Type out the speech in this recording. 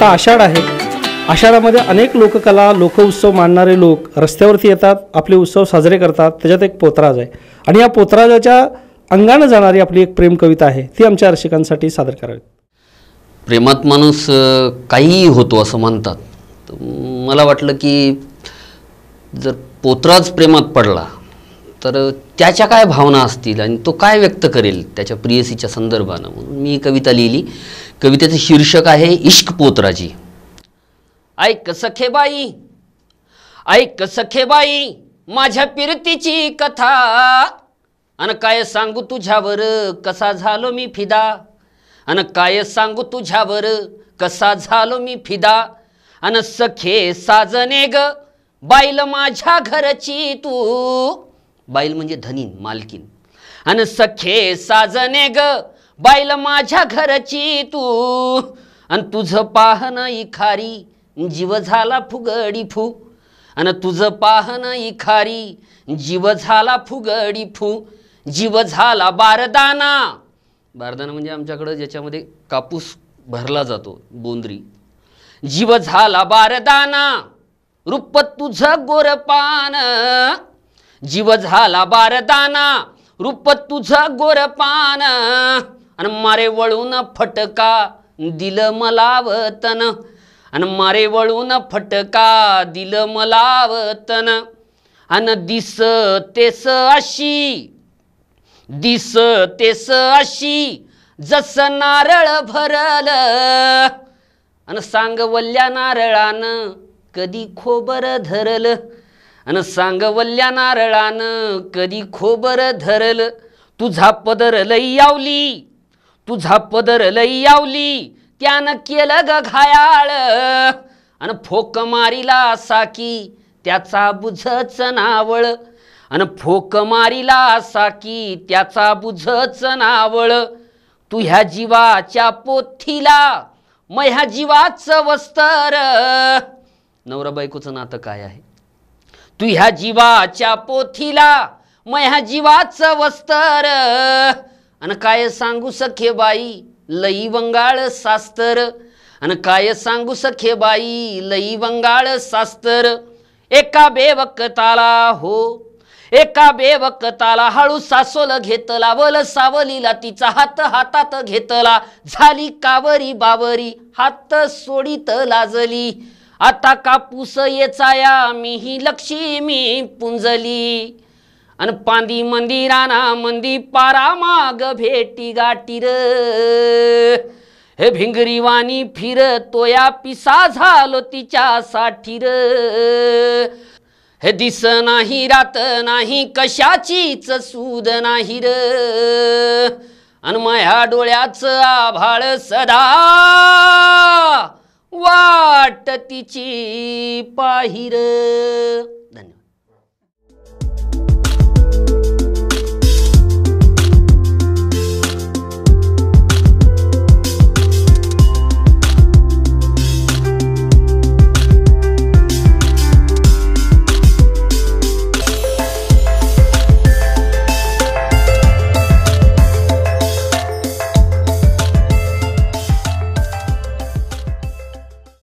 आता आषाढ आहे आषाढामध्ये अनेक लोककला लोक उत्सव मानणारे लोक रस्त्यावरती येतात आपले उत्सव साजरे करतात त्याच्यात एक पोतराज आहे आणि या पोतराजाच्या अंगाने जाणारी आपली एक प्रेम कविता आहे ती आमच्या रसिकांसाठी सादर करावी प्रेमात माणूस काहीही होतो असं म्हणतात मला वाटलं की जर पोतराज प्रेमात पडला तर त्याच्या काय भावना असतील आणि तो काय व्यक्त करेल त्याच्या प्रियसीच्या संदर्भानं म्हणून मी कविता लिहिली कवितेचं शीर्षक आहे इश्क पोतराजी ऐक बाई ऐक बाई माझ्या पिरतीची कथा अन काय सांगू तुझ्यावर कसा झालो मी फिदा अन काय सांगू तुझ्यावर कसा झालो मी फिदा अन सखे साजने ग बाईल माझ्या घरची तू बाईल म्हणजे धनीन मालकीन अन सखे साजने ग बायला माझ्या घरची तू आणि तुझ पाहन इखारी जीव झाला फुगडी फू आणि तुझं पाहन इखारी जीव झाला फुगडी फू जीव झाला बारदाना बारदाना म्हणजे आमच्याकडं ज्याच्यामध्ये कापूस भरला जातो बोंदरी जीव झाला बारदाना रुप्प तुझ गोरपान जीव झाला बारदाना रुप्प तुझं गोरपान आणि मारे वळून फटका दिल मलावतन आणि मारे वळून फटका दिल मलावतन आणि दिस तेस अशी दिस तेस अशी जस नारळ भरल अन सांगवल्या नारळानं कधी खोबर धरल आणि सांगवल्ल्या नारळानं कधी खोबर धरल तुझा पदर लई आवली तुझा पदर लई यावली त्यानं केलं ग घायाळ अन फोक मारीला साकी त्याचा बुझच नावळ अन फोक मारीला साकी त्याचा बुझच नावळ तू ह्या जीवाच्या पोथीला म ह्या जीवाचं वस्तर नवरा बायकोचं नातं काय आहे तू ह्या जीवाच्या पोथीला म ह्या जीवाचं वस्तर आणि काय सांगू सखे बाई लई बंगाळ सास्तर आणि काय सांगू सखे बाई लई बंगाळ सास्तर एका बेवकताला हो एका बेवकताला हळू सासोल घेतला वल सावलीला तिचा हात हातात घेतला झाली कावरी बावरी हात सोडीत लाजली आता कापूस येचाया मीही लक्ष्मी पुंजली अन पांदी मंदिराना मंदी पारा माग भेटी गाटीर हे भिंगरीवाणी फिर तोया पिसा झालो तिच्या साठीर हे दिस नाही रात नाही कशाचीच सूद नाही र माया डोळ्याचं आभाळ सदा वाट तिची पाहिर Thank you